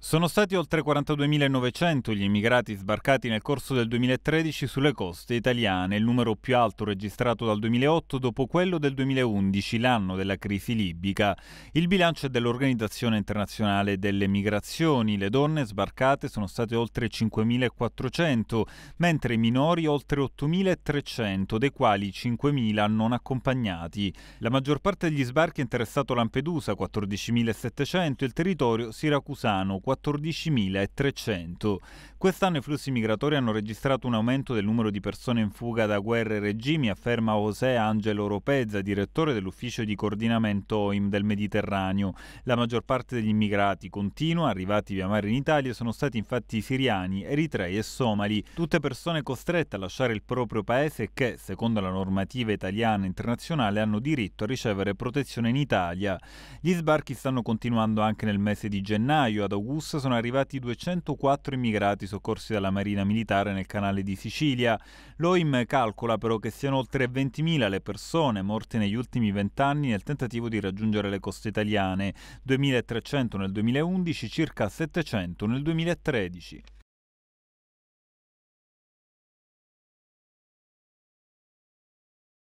Sono stati oltre 42.900 gli immigrati sbarcati nel corso del 2013 sulle coste italiane, il numero più alto registrato dal 2008 dopo quello del 2011, l'anno della crisi libica. Il bilancio è dell'Organizzazione Internazionale delle Migrazioni. Le donne sbarcate sono state oltre 5.400, mentre i minori oltre 8.300, dei quali 5.000 non accompagnati. La maggior parte degli sbarchi ha interessato Lampedusa, 14.700, e il territorio siracusano, 14.300. Quest'anno i flussi migratori hanno registrato un aumento del numero di persone in fuga da guerre e regimi, afferma José Angelo Ropezza, direttore dell'ufficio di coordinamento OIM del Mediterraneo. La maggior parte degli immigrati continua, arrivati via mare in Italia, sono stati infatti siriani, eritrei e somali, tutte persone costrette a lasciare il proprio paese che, secondo la normativa italiana e internazionale, hanno diritto a ricevere protezione in Italia. Gli sbarchi stanno continuando anche nel mese di gennaio. Ad Augusta sono arrivati 204 immigrati soccorsi dalla Marina Militare nel canale di Sicilia. L'OIM calcola però che siano oltre 20.000 le persone morte negli ultimi vent'anni nel tentativo di raggiungere le coste italiane, 2.300 nel 2011, circa 700 nel 2013.